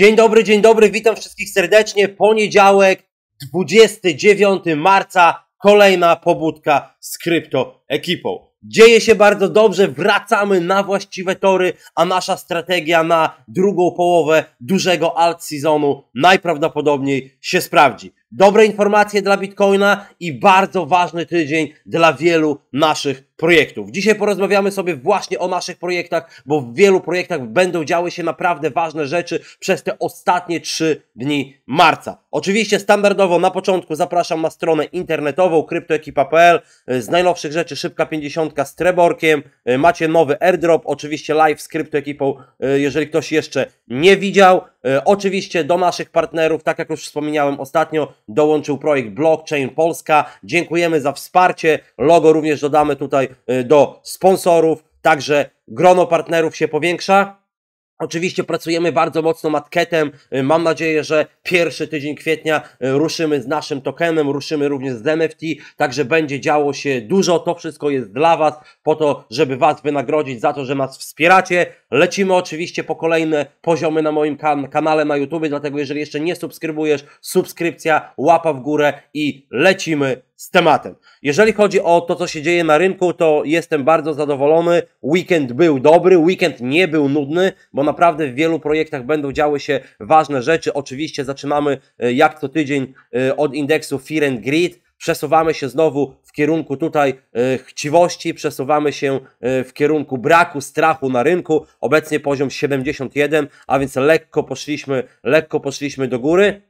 Dzień dobry, dzień dobry, witam wszystkich serdecznie. Poniedziałek, 29 marca, kolejna pobudka z krypto ekipą. Dzieje się bardzo dobrze, wracamy na właściwe tory, a nasza strategia na drugą połowę dużego alt sezonu najprawdopodobniej się sprawdzi. Dobre informacje dla Bitcoina i bardzo ważny tydzień dla wielu naszych projektów. Dzisiaj porozmawiamy sobie właśnie o naszych projektach, bo w wielu projektach będą działy się naprawdę ważne rzeczy przez te ostatnie 3 dni marca. Oczywiście standardowo na początku zapraszam na stronę internetową kryptoekipa.pl z najnowszych rzeczy szybka 50 z Treborkiem, macie nowy airdrop, oczywiście live z kryptoekipą, e, jeżeli ktoś jeszcze nie widział. E, oczywiście do naszych partnerów, tak jak już wspomniałem ostatnio, dołączył projekt Blockchain Polska. Dziękujemy za wsparcie. Logo również dodamy tutaj e, do sponsorów, także grono partnerów się powiększa. Oczywiście pracujemy bardzo mocno nad ketem. Y, mam nadzieję, że pierwszy tydzień kwietnia y, ruszymy z naszym tokenem, ruszymy również z NFT, także będzie działo się dużo. To wszystko jest dla Was, po to, żeby Was wynagrodzić za to, że nas wspieracie. Lecimy oczywiście po kolejne poziomy na moim kan kanale na YouTube, dlatego jeżeli jeszcze nie subskrybujesz, subskrypcja, łapa w górę i lecimy z tematem. Jeżeli chodzi o to, co się dzieje na rynku, to jestem bardzo zadowolony. Weekend był dobry, weekend nie był nudny, bo naprawdę w wielu projektach będą działy się ważne rzeczy. Oczywiście zaczynamy e, jak co tydzień e, od indeksu Fear and Greed przesuwamy się znowu w kierunku tutaj e, chciwości, przesuwamy się w kierunku braku strachu na rynku. Obecnie poziom 71, a więc lekko poszliśmy, lekko poszliśmy do góry.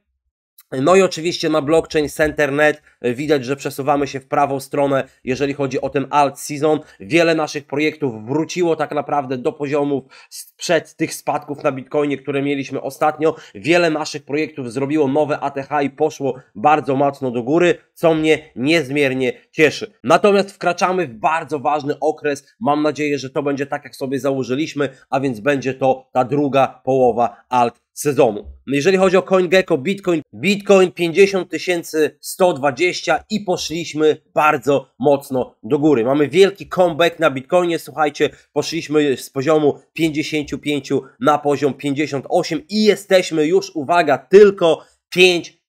No i oczywiście na blockchain Centernet y, widać, że przesuwamy się w prawą stronę, jeżeli chodzi o ten alt season. Wiele naszych projektów wróciło tak naprawdę do poziomów sprzed tych spadków na Bitcoinie, które mieliśmy ostatnio. Wiele naszych projektów zrobiło nowe ATH i poszło bardzo mocno do góry, co mnie niezmiernie cieszy. Natomiast wkraczamy w bardzo ważny okres. Mam nadzieję, że to będzie tak, jak sobie założyliśmy, a więc będzie to ta druga połowa alt sezonu. Jeżeli chodzi o CoinGecko, Bitcoin, Bitcoin 50 120 i poszliśmy bardzo mocno do góry. Mamy wielki comeback na Bitcoinie, słuchajcie, poszliśmy z poziomu 55 na poziom 58 i jesteśmy już, uwaga, tylko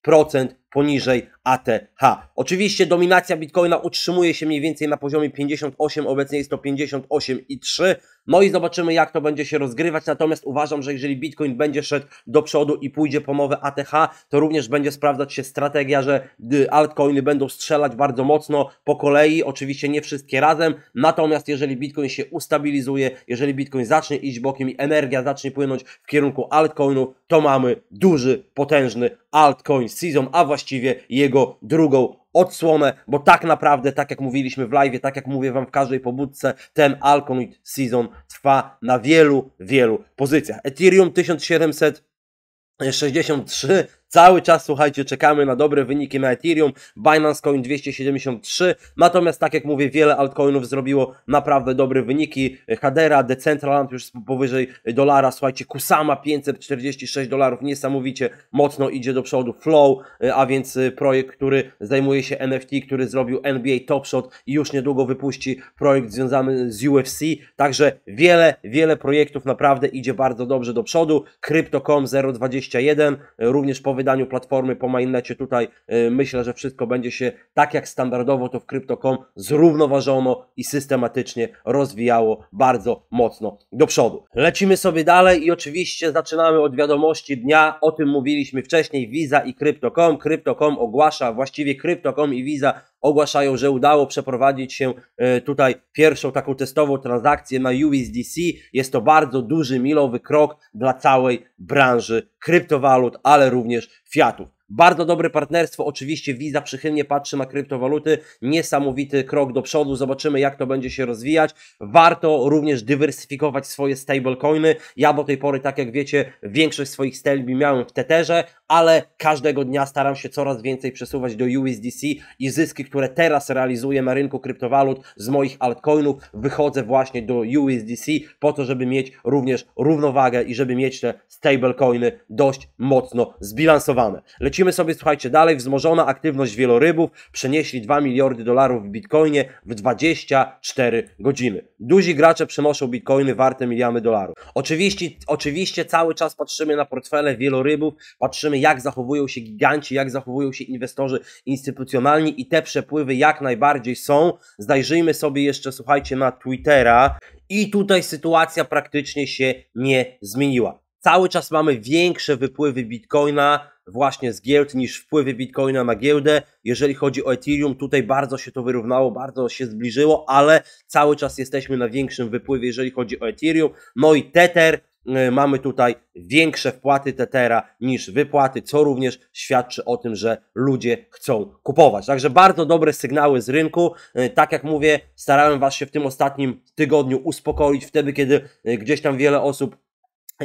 5% poniżej ATH. Oczywiście dominacja Bitcoina utrzymuje się mniej więcej na poziomie 58, obecnie jest to 58,3. No i zobaczymy jak to będzie się rozgrywać, natomiast uważam, że jeżeli Bitcoin będzie szedł do przodu i pójdzie po mowę ATH, to również będzie sprawdzać się strategia, że altcoiny będą strzelać bardzo mocno po kolei, oczywiście nie wszystkie razem, natomiast jeżeli Bitcoin się ustabilizuje, jeżeli Bitcoin zacznie iść bokiem i energia zacznie płynąć w kierunku altcoinu, to mamy duży, potężny altcoin season, a właściwie jego jego drugą odsłonę, bo tak naprawdę, tak jak mówiliśmy w live, tak jak mówię Wam w każdej pobudce, ten Alconite Season trwa na wielu, wielu pozycjach. Ethereum 1763 Cały czas, słuchajcie, czekamy na dobre wyniki na Ethereum, Binance Coin 273, natomiast tak jak mówię, wiele altcoinów zrobiło naprawdę dobre wyniki, Hadera, Decentraland już powyżej dolara, słuchajcie, Kusama 546 dolarów, niesamowicie mocno idzie do przodu, Flow, e, a więc e, projekt, który zajmuje się NFT, który zrobił NBA Top Shot i już niedługo wypuści projekt związany z UFC, także wiele, wiele projektów naprawdę idzie bardzo dobrze do przodu, Crypto.com 021, e, również powyżej wydaniu platformy po mainnecie tutaj y, myślę, że wszystko będzie się tak jak standardowo to w Crypto.com zrównoważono i systematycznie rozwijało bardzo mocno do przodu. Lecimy sobie dalej i oczywiście zaczynamy od wiadomości dnia. O tym mówiliśmy wcześniej. Visa i Crypto.com. Crypto.com ogłasza, właściwie Crypto.com i Visa ogłaszają, że udało przeprowadzić się y, tutaj pierwszą taką testową transakcję na USDC. Jest to bardzo duży milowy krok dla całej branży kryptowalut, ale również fiatów. Bardzo dobre partnerstwo, oczywiście Visa przychylnie patrzy na kryptowaluty, niesamowity krok do przodu, zobaczymy jak to będzie się rozwijać. Warto również dywersyfikować swoje stablecoiny. Ja do tej pory, tak jak wiecie, większość swoich stelbi miałem w Tetherze, ale każdego dnia staram się coraz więcej przesuwać do USDC i zyski, które teraz realizuję na rynku kryptowalut z moich altcoinów, wychodzę właśnie do USDC po to, żeby mieć również równowagę i żeby mieć te stablecoiny dość mocno zbilansowane. Lecimy sobie, słuchajcie, dalej. Wzmożona aktywność wielorybów przenieśli 2 miliardy dolarów w bitcoinie w 24 godziny. Duzi gracze przenoszą bitcoiny warte miliony dolarów. Oczywiście, oczywiście cały czas patrzymy na portfele wielorybów, patrzymy jak zachowują się giganci, jak zachowują się inwestorzy instytucjonalni i te przepływy jak najbardziej są. Zajrzyjmy sobie jeszcze, słuchajcie, na Twittera i tutaj sytuacja praktycznie się nie zmieniła. Cały czas mamy większe wypływy bitcoina właśnie z giełd niż wpływy bitcoina na giełdę. Jeżeli chodzi o Ethereum, tutaj bardzo się to wyrównało, bardzo się zbliżyło, ale cały czas jesteśmy na większym wypływie, jeżeli chodzi o Ethereum. No i Tether E, mamy tutaj większe wpłaty Tetera niż wypłaty, co również świadczy o tym, że ludzie chcą kupować. Także bardzo dobre sygnały z rynku. E, tak jak mówię, starałem Was się w tym ostatnim tygodniu uspokoić, wtedy kiedy e, gdzieś tam wiele osób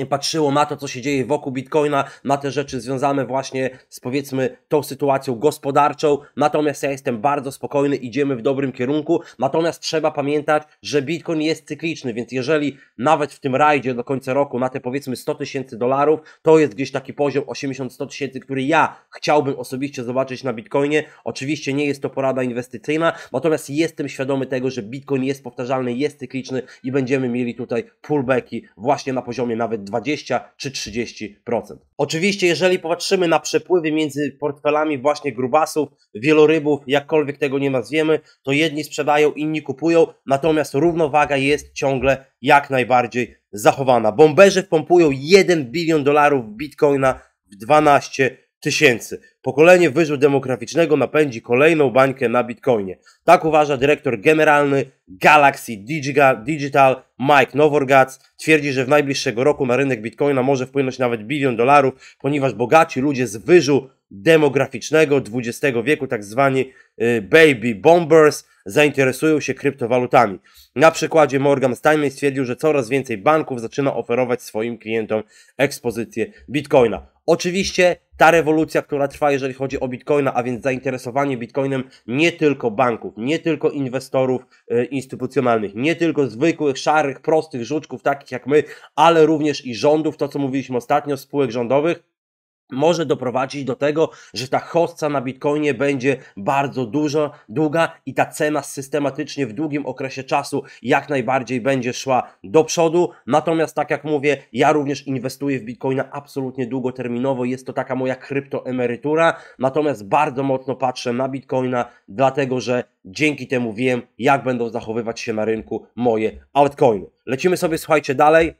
patrzyło na to, co się dzieje wokół Bitcoina, na te rzeczy związane właśnie z powiedzmy tą sytuacją gospodarczą. Natomiast ja jestem bardzo spokojny, idziemy w dobrym kierunku. Natomiast trzeba pamiętać, że Bitcoin jest cykliczny, więc jeżeli nawet w tym rajdzie do końca roku na te powiedzmy 100 tysięcy dolarów, to jest gdzieś taki poziom 80-100 tysięcy, który ja chciałbym osobiście zobaczyć na Bitcoinie. Oczywiście nie jest to porada inwestycyjna, natomiast jestem świadomy tego, że Bitcoin jest powtarzalny, jest cykliczny i będziemy mieli tutaj pullbacki właśnie na poziomie nawet 20 czy 30%. Oczywiście, jeżeli popatrzymy na przepływy między portfelami właśnie grubasów, wielorybów, jakkolwiek tego nie nazwiemy, to jedni sprzedają, inni kupują, natomiast równowaga jest ciągle jak najbardziej zachowana. Bomberzy pompują 1 bilion dolarów bitcoina w 12 tysięcy. Pokolenie wyżu demograficznego napędzi kolejną bańkę na Bitcoinie. Tak uważa dyrektor generalny Galaxy Digital Mike Novogratz. Twierdzi, że w najbliższego roku na rynek Bitcoina może wpłynąć nawet bilion dolarów, ponieważ bogaci ludzie z wyżu demograficznego XX wieku, tak zwani y, baby bombers, zainteresują się kryptowalutami. Na przykładzie Morgan Stanley stwierdził, że coraz więcej banków zaczyna oferować swoim klientom ekspozycję bitcoina. Oczywiście ta rewolucja, która trwa, jeżeli chodzi o bitcoina, a więc zainteresowanie bitcoinem nie tylko banków, nie tylko inwestorów e, instytucjonalnych, nie tylko zwykłych, szarych, prostych żuczków, takich jak my, ale również i rządów, to co mówiliśmy ostatnio, spółek rządowych, może doprowadzić do tego, że ta hossa na Bitcoinie będzie bardzo dużo długa i ta cena systematycznie w długim okresie czasu jak najbardziej będzie szła do przodu. Natomiast tak jak mówię, ja również inwestuję w Bitcoina absolutnie długoterminowo, jest to taka moja kryptoemerytura, natomiast bardzo mocno patrzę na Bitcoina, dlatego że dzięki temu wiem, jak będą zachowywać się na rynku moje altcoiny. Lecimy sobie, słuchajcie, dalej.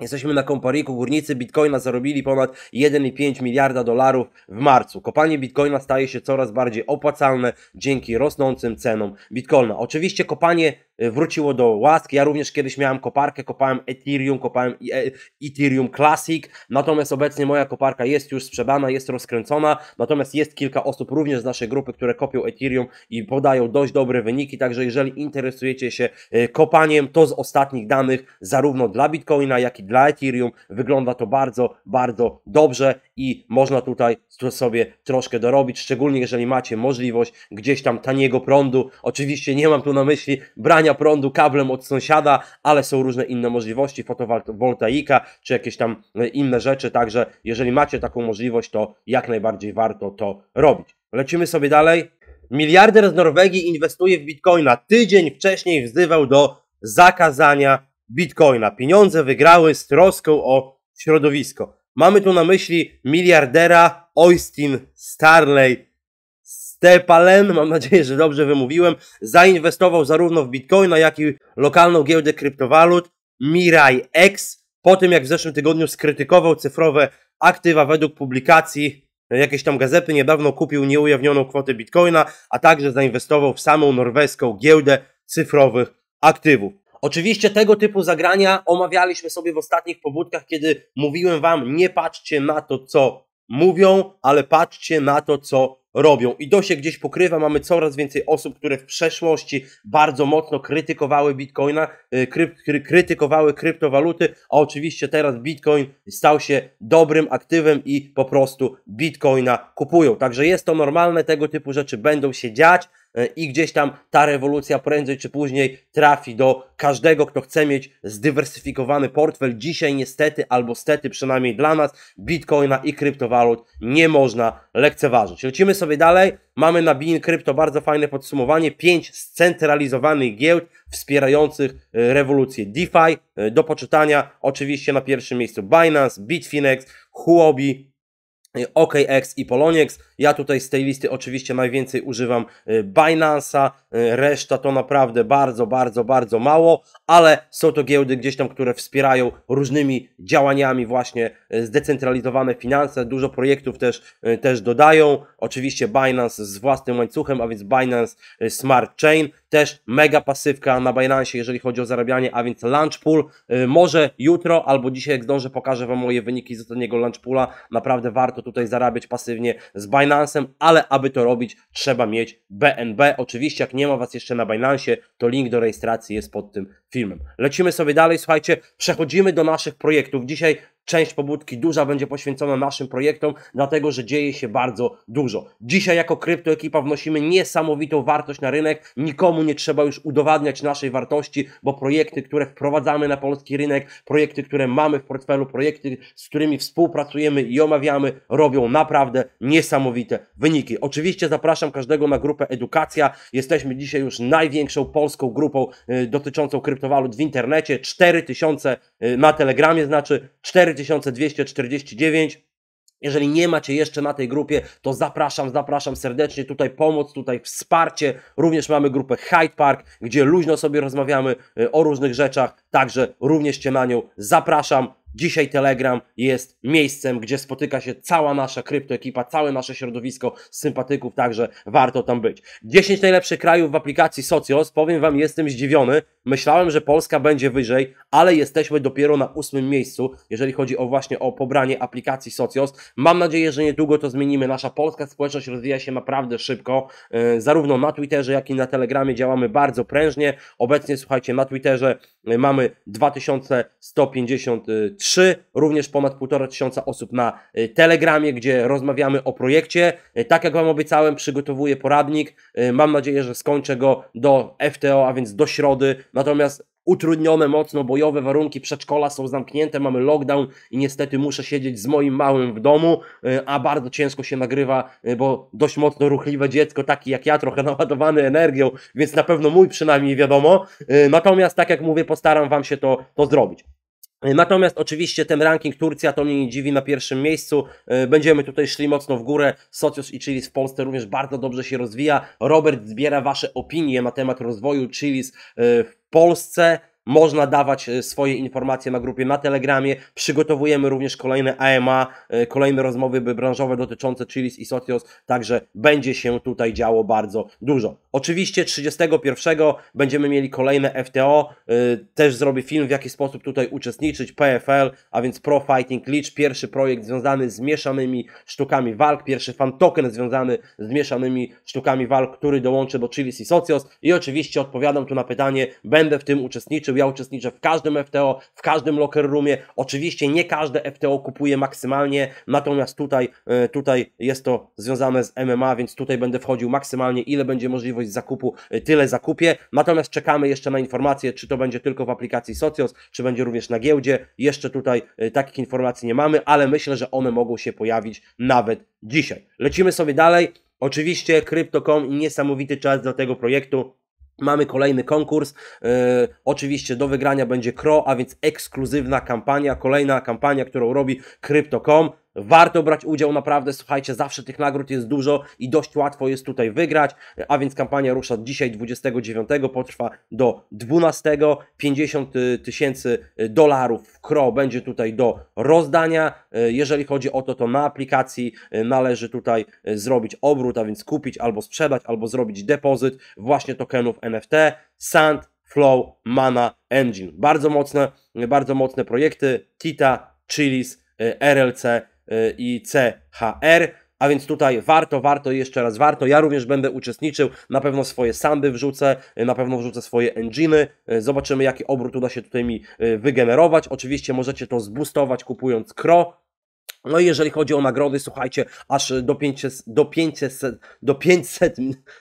Jesteśmy na kompariku, górnicy bitcoina zarobili ponad 1,5 miliarda dolarów w marcu. Kopanie bitcoina staje się coraz bardziej opłacalne dzięki rosnącym cenom bitcoina. Oczywiście kopanie Y, wróciło do łask. Ja również kiedyś miałem koparkę, kopałem Ethereum, kopałem e, Ethereum Classic, natomiast obecnie moja koparka jest już sprzedana, jest rozkręcona, natomiast jest kilka osób również z naszej grupy, które kopią Ethereum i podają dość dobre wyniki, także jeżeli interesujecie się y, kopaniem, to z ostatnich danych zarówno dla Bitcoina, jak i dla Ethereum wygląda to bardzo, bardzo dobrze i można tutaj sobie troszkę dorobić, szczególnie jeżeli macie możliwość gdzieś tam taniego prądu. Oczywiście nie mam tu na myśli brania prądu kablem od sąsiada, ale są różne inne możliwości, fotowoltaika czy jakieś tam e, inne rzeczy, także jeżeli macie taką możliwość, to jak najbardziej warto to robić. Lecimy sobie dalej. Miliarder z Norwegii inwestuje w bitcoina. Tydzień wcześniej wzywał do zakazania bitcoina. Pieniądze wygrały z troską o środowisko. Mamy tu na myśli miliardera Oystein Starley Stepalen, mam nadzieję, że dobrze wymówiłem, zainwestował zarówno w Bitcoina, jak i lokalną giełdę kryptowalut Mirai X, po tym jak w zeszłym tygodniu skrytykował cyfrowe aktywa według publikacji jakiejś tam gazety, niedawno kupił nieujawnioną kwotę Bitcoina, a także zainwestował w samą norweską giełdę cyfrowych aktywów. Oczywiście tego typu zagrania omawialiśmy sobie w ostatnich pobudkach, kiedy mówiłem Wam, nie patrzcie na to, co mówią, ale patrzcie na to, co robią. I to się gdzieś pokrywa. Mamy coraz więcej osób, które w przeszłości bardzo mocno krytykowały bitcoina, y, kry, krytykowały kryptowaluty, a oczywiście teraz bitcoin stał się dobrym aktywem i po prostu bitcoina kupują. Także jest to normalne, tego typu rzeczy będą się dziać. E, i gdzieś tam ta rewolucja prędzej czy później trafi do każdego, kto chce mieć zdywersyfikowany portfel. Dzisiaj niestety, albo stety przynajmniej dla nas, bitcoina i kryptowalut nie można lekceważyć. Lecimy sobie dalej. Mamy na bin Crypto bardzo fajne podsumowanie. Pięć scentralizowanych giełd wspierających e, rewolucję DeFi. E, do poczytania oczywiście na pierwszym miejscu Binance, Bitfinex, Huobi, Y, OKX i Poloniex. Ja tutaj z tej listy oczywiście najwięcej używam y, Binance'a, y, reszta to naprawdę bardzo, bardzo, bardzo mało, ale są to giełdy gdzieś tam, które wspierają różnymi działaniami właśnie zdecentralizowane finanse, dużo projektów też, też dodają. Oczywiście Binance z własnym łańcuchem, a więc Binance Smart Chain, też mega pasywka na Binance, jeżeli chodzi o zarabianie, a więc Launch Pool. Może jutro albo dzisiaj, jak zdążę, pokażę Wam moje wyniki z ostatniego Launch Poola. Naprawdę warto warto tutaj zarabiać pasywnie z Binance'em, ale aby to robić, trzeba mieć BNB. Oczywiście, jak nie ma Was jeszcze na Binanceie, to link do rejestracji jest pod tym filmem. Lecimy sobie dalej, słuchajcie, przechodzimy do naszych projektów. Dzisiaj Część pobudki duża będzie poświęcona naszym projektom, dlatego że dzieje się bardzo dużo. Dzisiaj jako kryptoekipa wnosimy niesamowitą wartość na rynek. Nikomu nie trzeba już udowadniać naszej wartości, bo projekty, które wprowadzamy na polski rynek, projekty, które mamy w portfelu, projekty, z którymi współpracujemy i omawiamy, robią naprawdę niesamowite wyniki. Oczywiście zapraszam każdego na grupę Edukacja. Jesteśmy dzisiaj już największą polską grupą y, dotyczącą kryptowalut w internecie. 4000 y, na Telegramie znaczy 4 4249. Jeżeli nie macie jeszcze na tej grupie, to zapraszam, zapraszam serdecznie. Tutaj pomoc, tutaj wsparcie. Również mamy grupę Hyde Park, gdzie luźno sobie rozmawiamy e, o różnych rzeczach. Także również Cię na nią zapraszam. Dzisiaj Telegram jest miejscem, gdzie spotyka się cała nasza kryptoekipa, całe nasze środowisko sympatyków, także warto tam być. 10 najlepszych krajów w aplikacji Socios. Powiem Wam, jestem zdziwiony. Myślałem, że Polska będzie wyżej, ale jesteśmy dopiero na ósmym miejscu, jeżeli chodzi o właśnie o pobranie aplikacji Socios. Mam nadzieję, że niedługo to zmienimy. Nasza polska społeczność rozwija się naprawdę szybko. E, zarówno na Twitterze, jak i na Telegramie działamy bardzo prężnie. Obecnie, słuchajcie, na Twitterze e, mamy 2150 trzy, również ponad półtora tysiąca osób na y, Telegramie, gdzie rozmawiamy o projekcie. Y, tak jak Wam obiecałem, przygotowuję poradnik. Y, mam nadzieję, że skończę go do FTO, a więc do środy. Natomiast utrudnione mocno, bojowe warunki przedszkola są zamknięte, mamy lockdown i niestety muszę siedzieć z moim małym w domu, a bardzo ciężko się nagrywa, bo dość mocno ruchliwe dziecko, taki jak ja, trochę naładowany energią, więc na pewno mój przynajmniej wiadomo. Natomiast tak jak mówię, postaram Wam się to, to zrobić. Natomiast oczywiście ten ranking Turcja to mnie nie dziwi na pierwszym miejscu. E, będziemy tutaj szli mocno w górę. Socios i Chilis w Polsce również bardzo dobrze się rozwija. Robert zbiera Wasze opinie na temat rozwoju Chilis e, w Polsce można dawać e, swoje informacje na grupie na Telegramie. Przygotowujemy również kolejne AMA, e, kolejne rozmowy branżowe dotyczące Chilis i Socios. także będzie się tutaj działo bardzo dużo. Oczywiście 31 będziemy mieli kolejne FTO, e, też zrobię film w jaki sposób tutaj uczestniczyć, PFL, a więc Pro Fighting League, pierwszy projekt związany z mieszanymi sztukami walk, pierwszy fan token związany z mieszanymi sztukami walk, który dołączy do Chilis i Socios i oczywiście odpowiadam tu na pytanie, będę w tym uczestniczył, uczestniczył, ja uczestniczę w każdym FTO, w każdym locker roomie. Oczywiście nie każde FTO kupuje maksymalnie, natomiast tutaj, e, tutaj jest to związane z MMA, więc tutaj będę wchodził maksymalnie, ile będzie możliwość zakupu, e, tyle zakupię. Natomiast czekamy jeszcze na informacje, czy to będzie tylko w aplikacji Socios, czy będzie również na giełdzie. Jeszcze tutaj e, takich informacji nie mamy, ale myślę, że one mogą się pojawić nawet dzisiaj. Lecimy sobie dalej. Oczywiście Crypto.com niesamowity czas dla tego projektu. Mamy kolejny konkurs. E, oczywiście do wygrania będzie Kro, a więc ekskluzywna kampania, kolejna kampania, którą robi Crypto.com. Warto brać udział, naprawdę, słuchajcie, zawsze tych nagród jest dużo i dość łatwo jest tutaj wygrać, a więc kampania rusza dzisiaj 29, potrwa do 12, 50 y, tysięcy y, dolarów w KRO będzie tutaj do rozdania, y, jeżeli chodzi o to, to na aplikacji należy tutaj zrobić obrót, a więc kupić albo sprzedać, albo zrobić depozyt właśnie tokenów NFT, Sand, Flow, Mana, Engine. Bardzo mocne, bardzo mocne projekty, Tita, Chilis, RLC Y, i CHR. A więc tutaj warto, warto, jeszcze raz warto. Ja również będę uczestniczył, na pewno swoje sandy wrzucę, y, na pewno wrzucę swoje enginy. Y, zobaczymy, jaki obrót uda się tutaj mi wygenerować. Oczywiście możecie to zboostować kupując Kro, no i jeżeli chodzi o nagrody, słuchajcie, aż do 500, do 500, do 500,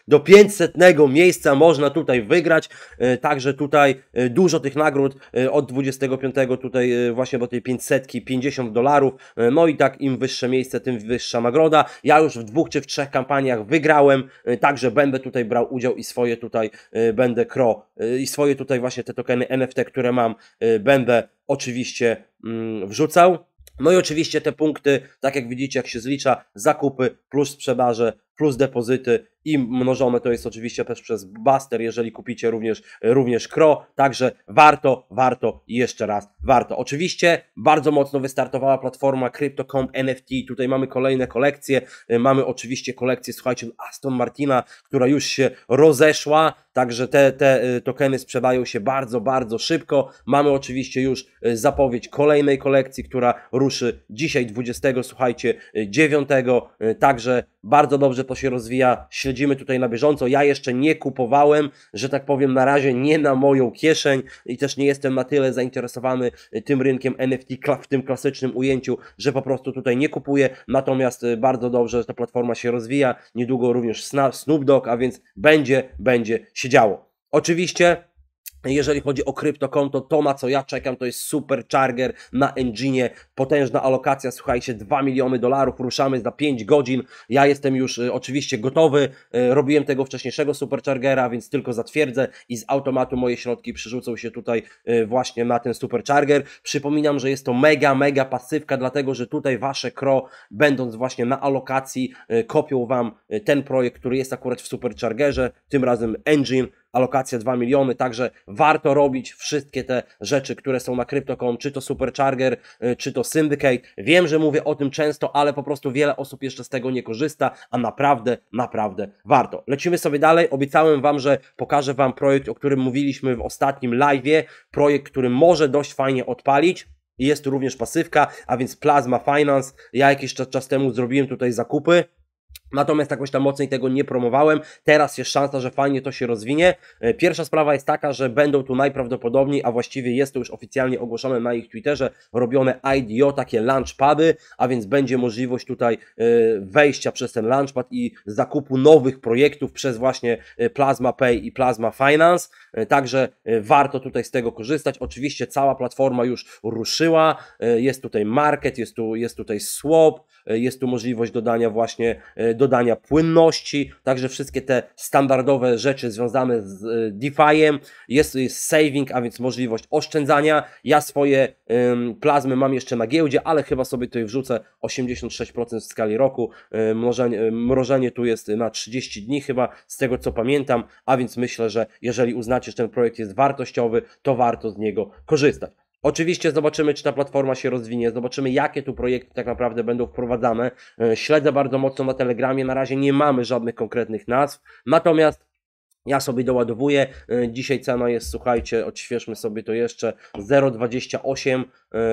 do 500 miejsca można tutaj wygrać, e, także tutaj e, dużo tych nagród e, od 25 tutaj właśnie do tej 500, 50 dolarów, no i tak im wyższe miejsce, tym wyższa nagroda. Ja już w dwóch czy w trzech kampaniach wygrałem, także będę tutaj brał udział i swoje tutaj będę kro i swoje tutaj właśnie te tokeny NFT, które mam, będę oczywiście mm, wrzucał. No i oczywiście te punkty, tak jak widzicie, jak się zlicza, zakupy plus sprzedaże plus depozyty i mnożone to jest oczywiście też przez Buster, jeżeli kupicie również, również Kro, także warto, warto i jeszcze raz warto. Oczywiście bardzo mocno wystartowała platforma Crypto.com NFT, tutaj mamy kolejne kolekcje, y, mamy oczywiście kolekcję, słuchajcie, no, Aston Martina, która już się rozeszła, także te, te y, tokeny sprzedają się bardzo, bardzo szybko. Mamy oczywiście już y, zapowiedź kolejnej kolekcji, która ruszy dzisiaj 20, słuchajcie, 9, także bardzo dobrze to się rozwija, śledzimy tutaj na bieżąco. Ja jeszcze nie kupowałem, że tak powiem, na razie nie na moją kieszeń i też nie jestem na tyle zainteresowany y, tym rynkiem NFT w tym klasycznym ujęciu, że po prostu tutaj nie kupuję. Natomiast y, bardzo dobrze, że ta platforma się rozwija. Niedługo również Snoop Dogg, a więc będzie, będzie się działo. Oczywiście jeżeli chodzi o kryptokonto, to na co ja czekam, to jest super charger na engine, potężna alokacja, słuchajcie, 2 miliony dolarów, ruszamy za 5 godzin, ja jestem już y, oczywiście gotowy, y, robiłem tego wcześniejszego superchargera, więc tylko zatwierdzę i z automatu moje środki przerzucą się tutaj y, właśnie na ten supercharger. Przypominam, że jest to mega, mega pasywka, dlatego, że tutaj Wasze KRO, będąc właśnie na alokacji, y, kopią Wam y, ten projekt, który jest akurat w superchargerze, tym razem engine, alokacja 2 miliony, także warto robić wszystkie te rzeczy, które są na Crypto.com, czy to Supercharger, y, czy to Syndicate. Wiem, że mówię o tym często, ale po prostu wiele osób jeszcze z tego nie korzysta, a naprawdę, naprawdę warto. Lecimy sobie dalej. Obiecałem Wam, że pokażę Wam projekt, o którym mówiliśmy w ostatnim live'ie. Projekt, który może dość fajnie odpalić. Jest tu również pasywka, a więc Plasma Finance. Ja jakiś czas temu zrobiłem tutaj zakupy. Natomiast jakoś tam mocniej tego nie promowałem. Teraz jest szansa, że fajnie to się rozwinie. E, pierwsza sprawa jest taka, że będą tu najprawdopodobniej, a właściwie jest to już oficjalnie ogłoszone na ich Twitterze, robione IDO, takie launchpady, a więc będzie możliwość tutaj e, wejścia przez ten launchpad i zakupu nowych projektów przez właśnie e, Plasma Pay i Plasma Finance. E, także e, warto tutaj z tego korzystać. Oczywiście cała platforma już ruszyła. E, jest tutaj market, jest, tu, jest tutaj swap, jest tu możliwość dodania właśnie dodania płynności. Także wszystkie te standardowe rzeczy związane z DeFi'em. Jest, jest saving, a więc możliwość oszczędzania. Ja swoje plazmy mam jeszcze na giełdzie, ale chyba sobie tutaj wrzucę 86% w skali roku. Mrożenie, mrożenie tu jest na 30 dni chyba, z tego co pamiętam, a więc myślę, że jeżeli uznacie uznacie, że ten projekt jest wartościowy, to warto z niego korzystać. Oczywiście zobaczymy, czy ta platforma się rozwinie, zobaczymy, jakie tu projekty tak naprawdę będą wprowadzane. E, śledzę bardzo mocno na Telegramie, na razie nie mamy żadnych konkretnych nazw, natomiast ja sobie doładowuję. E, dzisiaj cena jest, słuchajcie, odświeżmy sobie to jeszcze 0,28,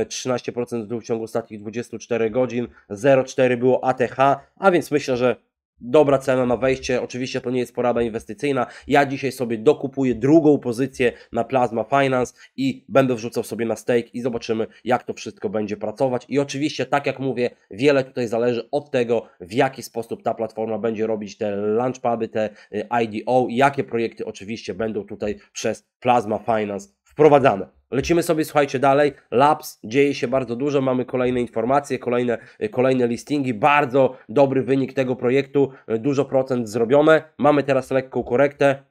13% e, w ciągu ostatnich 24 godzin, 0,4 było ATH, a więc myślę, że Dobra cena na wejście, oczywiście to nie jest porada inwestycyjna. Ja dzisiaj sobie dokupuję drugą pozycję na Plasma Finance i będę wrzucał sobie na stake i zobaczymy, jak to wszystko będzie pracować. I oczywiście, tak jak mówię, wiele tutaj zależy od tego, w jaki sposób ta platforma będzie robić te launchpady, te y, IDO, jakie projekty oczywiście będą tutaj przez Plasma Finance wprowadzane. Lecimy sobie, słuchajcie, dalej. Labs, dzieje się bardzo dużo, mamy kolejne informacje, kolejne, kolejne listingi. Bardzo dobry wynik tego projektu, dużo procent zrobione. Mamy teraz lekką korektę.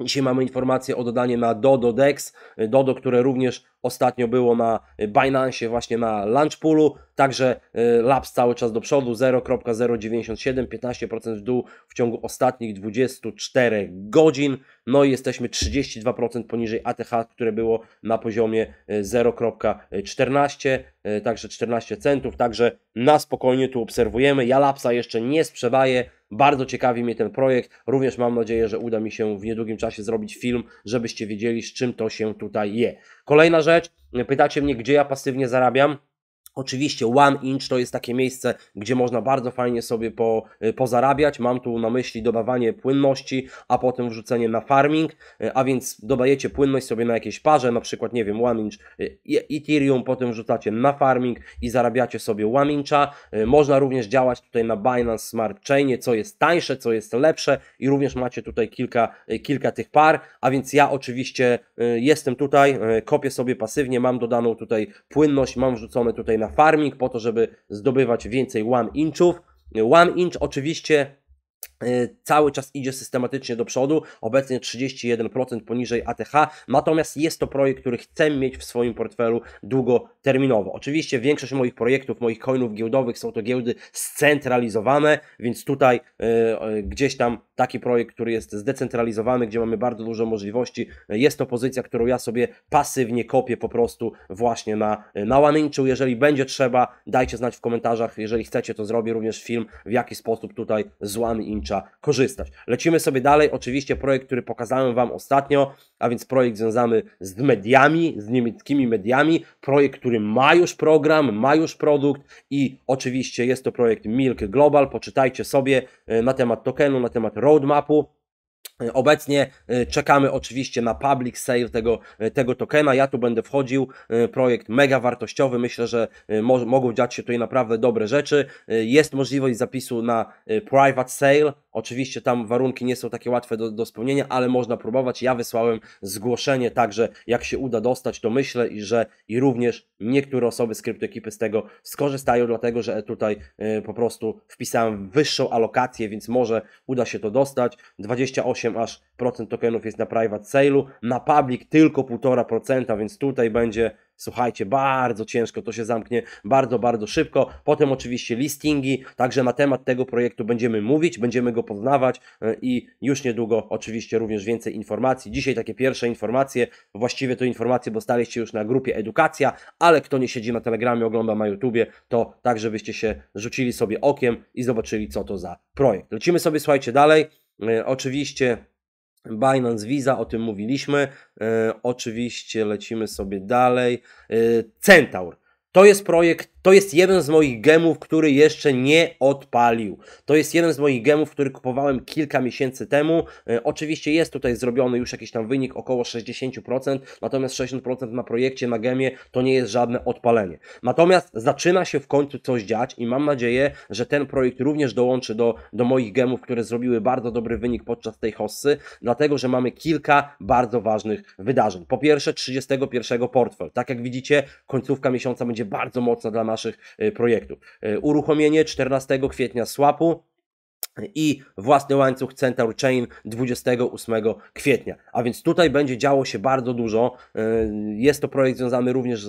Dzisiaj mamy informację o dodanie na Dodo Dex, Dodo, które również Ostatnio było na Binance, właśnie na Poolu, także e, laps cały czas do przodu, 0.097, 15% w dół w ciągu ostatnich 24 godzin. No i jesteśmy 32% poniżej ATH, które było na poziomie 0.14, e, e, także 14 centów, także na spokojnie tu obserwujemy. Ja Lapsa jeszcze nie sprzedaję. Bardzo ciekawi mnie ten projekt. Również mam nadzieję, że uda mi się w niedługim czasie zrobić film, żebyście wiedzieli, z czym to się tutaj je. Kolejna rzecz, pytacie mnie, gdzie ja pasywnie zarabiam. Oczywiście One Inch to jest takie miejsce, gdzie można bardzo fajnie sobie po, y, pozarabiać. Mam tu na myśli dodawanie płynności, a potem wrzucenie na farming, y, a więc dodajecie płynność sobie na jakieś parze, na przykład, nie wiem, One Inch y, Ethereum, potem wrzucacie na farming i zarabiacie sobie One Incha. Można również działać tutaj na Binance Smart Chainie, co jest tańsze, co jest lepsze i również macie tutaj kilka, kilka tych par, a więc ja oczywiście jestem tutaj, kopię sobie pasywnie, mam dodaną tutaj płynność, mam wrzucone tutaj na farming po to, żeby zdobywać więcej one inchów. One inch oczywiście Y, cały czas idzie systematycznie do przodu, obecnie 31% poniżej ATH, natomiast jest to projekt, który chcę mieć w swoim portfelu długoterminowo. Oczywiście większość moich projektów, moich coinów giełdowych są to giełdy scentralizowane, więc tutaj y, y, gdzieś tam taki projekt, który jest zdecentralizowany, gdzie mamy bardzo dużo możliwości, jest to pozycja, którą ja sobie pasywnie kopię po prostu właśnie na, na łamincu. Jeżeli będzie trzeba, dajcie znać w komentarzach, jeżeli chcecie, to zrobię również film, w jaki sposób tutaj z łaminczy korzystać. Lecimy sobie dalej. Oczywiście projekt, który pokazałem Wam ostatnio, a więc projekt związany z mediami, z niemieckimi mediami. Projekt, który ma już program, ma już produkt i oczywiście jest to projekt Milk Global. Poczytajcie sobie e, na temat tokenu, na temat roadmapu. Obecnie e, czekamy oczywiście na public sale tego, e, tego tokena. Ja tu będę wchodził. E, projekt mega wartościowy. Myślę, że mo mogą dziać się tutaj naprawdę dobre rzeczy. Jest możliwość zapisu na private sale. Oczywiście tam warunki nie są takie łatwe do, do spełnienia, ale można próbować. Ja wysłałem zgłoszenie, także jak się uda dostać, to myślę, że i również niektóre osoby z kryptoekipy z tego skorzystają, dlatego że tutaj po prostu wpisałem wyższą alokację, więc może uda się to dostać. 28 8 aż procent tokenów jest na private sale'u, na public tylko 1,5%, więc tutaj będzie słuchajcie, bardzo ciężko, to się zamknie bardzo, bardzo szybko. Potem oczywiście listingi, także na temat tego projektu będziemy mówić, będziemy go poznawać e, i już niedługo oczywiście również więcej informacji. Dzisiaj takie pierwsze informacje, właściwie to informacje, bo staliście już na grupie Edukacja, ale kto nie siedzi na Telegramie, ogląda na YouTubie, to tak, żebyście się rzucili sobie okiem i zobaczyli, co to za projekt. Lecimy sobie, słuchajcie, dalej. E, oczywiście Binance Visa, o tym mówiliśmy. E, oczywiście lecimy sobie dalej. E, Centaur. To jest projekt to jest jeden z moich gemów, który jeszcze nie odpalił. To jest jeden z moich gemów, który kupowałem kilka miesięcy temu. E, oczywiście jest tutaj zrobiony już jakiś tam wynik około 60%, natomiast 60% na projekcie, na gemie to nie jest żadne odpalenie. Natomiast zaczyna się w końcu coś dziać i mam nadzieję, że ten projekt również dołączy do, do moich gemów, które zrobiły bardzo dobry wynik podczas tej hossy, dlatego że mamy kilka bardzo ważnych wydarzeń. Po pierwsze 31 portfel. Tak jak widzicie, końcówka miesiąca będzie bardzo mocna dla nas naszych e, projektów. E, uruchomienie 14 kwietnia swapu i własny łańcuch Centaur Chain 28 kwietnia. A więc tutaj będzie działo się bardzo dużo. E, jest to projekt związany również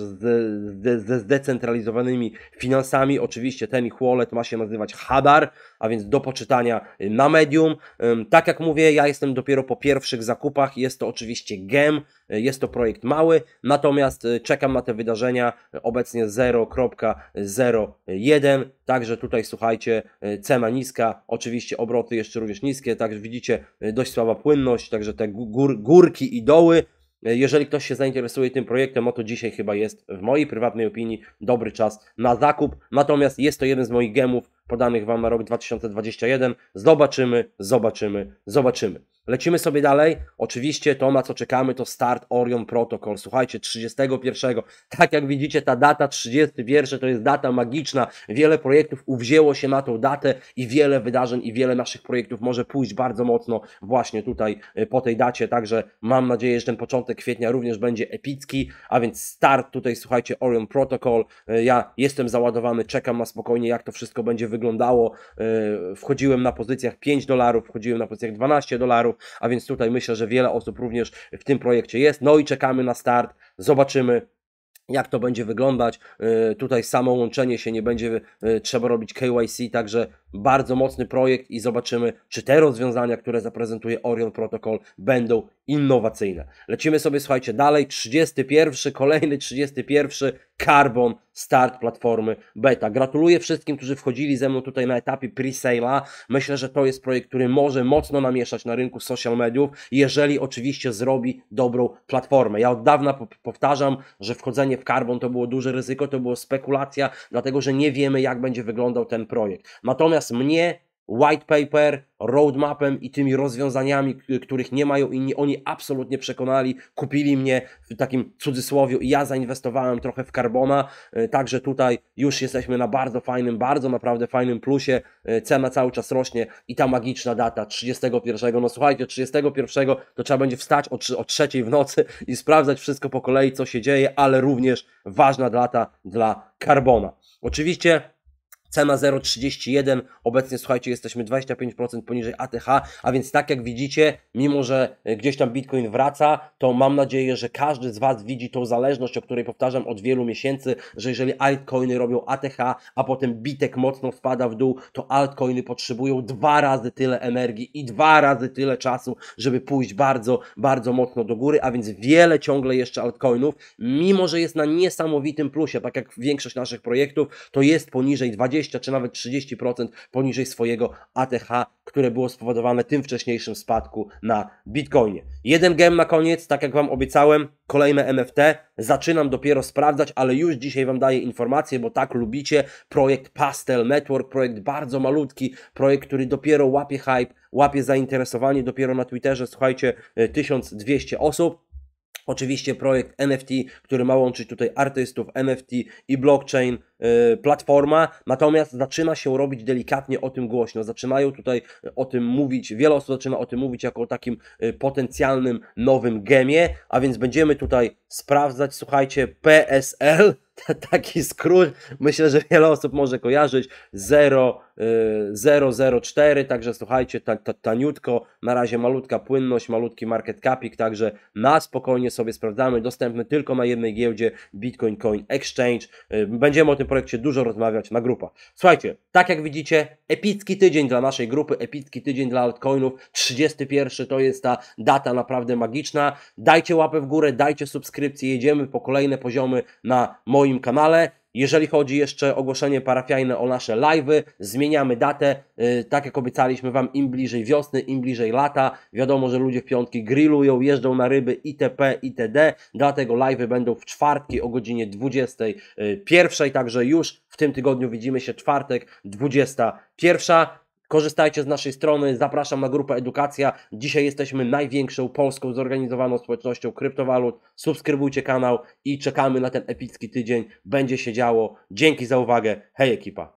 ze zdecentralizowanymi finansami. Oczywiście ten ich wallet ma się nazywać Hadar a więc do poczytania y, na medium. Tak jak mówię, ja jestem dopiero po pierwszych zakupach, jest to oczywiście gem, y, jest to projekt mały, natomiast y, czekam na te wydarzenia obecnie 0.01, także tutaj słuchajcie, cena niska, oczywiście obroty jeszcze również niskie, także widzicie dość słaba płynność, także te gór, górki i doły jeżeli ktoś się zainteresuje tym projektem, oto dzisiaj chyba jest, w mojej prywatnej opinii, dobry czas na zakup. Natomiast jest to jeden z moich gemów podanych Wam na rok 2021. Zobaczymy, zobaczymy, zobaczymy. Lecimy sobie dalej. Oczywiście to, na co czekamy, to start Orion Protocol. Słuchajcie, 31. Tak jak widzicie, ta data 31 to jest data magiczna. Wiele projektów uwzięło się na tą datę i wiele wydarzeń i wiele naszych projektów może pójść bardzo mocno właśnie tutaj y, po tej dacie. Także mam nadzieję, że ten początek kwietnia również będzie epicki. A więc start tutaj, słuchajcie, Orion Protocol. Y, ja jestem załadowany, czekam na spokojnie, jak to wszystko będzie wyglądało. Y, wchodziłem na pozycjach 5 dolarów, wchodziłem na pozycjach 12 dolarów a więc tutaj myślę, że wiele osób również w tym projekcie jest. No i czekamy na start, zobaczymy jak to będzie wyglądać. Y, tutaj samo łączenie się nie będzie y, trzeba robić KYC, także bardzo mocny projekt i zobaczymy, czy te rozwiązania, które zaprezentuje Orion Protocol, będą innowacyjne. Lecimy sobie, słuchajcie, dalej. 31, kolejny 31 Carbon Start platformy beta. Gratuluję wszystkim, którzy wchodzili ze mną tutaj na etapie pre-sale'a. Myślę, że to jest projekt, który może mocno namieszać na rynku social mediów, jeżeli oczywiście zrobi dobrą platformę. Ja od dawna powtarzam, że wchodzenie w Carbon to było duże ryzyko, to było spekulacja, dlatego że nie wiemy, jak będzie wyglądał ten projekt. Natomiast Natomiast mnie white paper, roadmapem i tymi rozwiązaniami, których nie mają inni, oni absolutnie przekonali, kupili mnie w takim cudzysłowie i ja zainwestowałem trochę w Carbona, e, także tutaj już jesteśmy na bardzo fajnym, bardzo naprawdę fajnym plusie, e, cena cały czas rośnie i ta magiczna data 31, no słuchajcie, 31 to trzeba będzie wstać o, o 3 w nocy i sprawdzać wszystko po kolei, co się dzieje, ale również ważna data dla Carbona. Oczywiście Cena 0,31, obecnie słuchajcie, jesteśmy 25% poniżej ATH, a więc tak jak widzicie, mimo że e, gdzieś tam Bitcoin wraca, to mam nadzieję, że każdy z Was widzi tą zależność, o której powtarzam od wielu miesięcy, że jeżeli altcoiny robią ATH, a potem bitek mocno spada w dół, to altcoiny potrzebują dwa razy tyle energii i dwa razy tyle czasu, żeby pójść bardzo, bardzo mocno do góry, a więc wiele ciągle jeszcze altcoinów, mimo że jest na niesamowitym plusie, tak jak większość naszych projektów, to jest poniżej 20 20 czy nawet 30% poniżej swojego ATH, które było spowodowane tym wcześniejszym spadku na Bitcoinie. Jeden gem na koniec, tak jak Wam obiecałem, kolejne MFT. Zaczynam dopiero sprawdzać, ale już dzisiaj Wam daję informacje, bo tak lubicie. Projekt Pastel Network, projekt bardzo malutki, projekt, który dopiero łapie hype, łapie zainteresowanie, dopiero na Twitterze, słuchajcie, 1200 e, osób. Oczywiście projekt NFT, który ma łączyć tutaj artystów, NFT i blockchain y, platforma, natomiast zaczyna się robić delikatnie o tym głośno. Zaczynają tutaj y, o tym mówić, wiele osób zaczyna o tym mówić jako o takim y, potencjalnym nowym gemie, a więc będziemy tutaj sprawdzać, słuchajcie, PSL, taki skrót, myślę, że wiele osób może kojarzyć, Zero 004, także słuchajcie, ta, ta, taniutko, na razie malutka płynność, malutki market capik, także na spokojnie sobie sprawdzamy, dostępny tylko na jednej giełdzie Bitcoin Coin Exchange. Y, będziemy o tym projekcie dużo rozmawiać na grupach. Słuchajcie, tak jak widzicie, epicki tydzień dla naszej grupy, epicki tydzień dla altcoinów, 31 to jest ta data naprawdę magiczna. Dajcie łapę w górę, dajcie subskrypcję, jedziemy po kolejne poziomy na moim kanale. Jeżeli chodzi jeszcze o ogłoszenie parafialne o nasze live'y, zmieniamy datę, y, tak jak obiecaliśmy Wam, im bliżej wiosny, im bliżej lata. Wiadomo, że ludzie w piątki grillują, jeżdżą na ryby itp. itd. Dlatego live'y będą w czwartki o godzinie 21, y, także już w tym tygodniu widzimy się czwartek 21. Korzystajcie z naszej strony, zapraszam na grupę Edukacja. Dzisiaj jesteśmy największą polską zorganizowaną społecznością kryptowalut. Subskrybujcie kanał i czekamy na ten epicki tydzień. Będzie się działo. Dzięki za uwagę. Hej ekipa!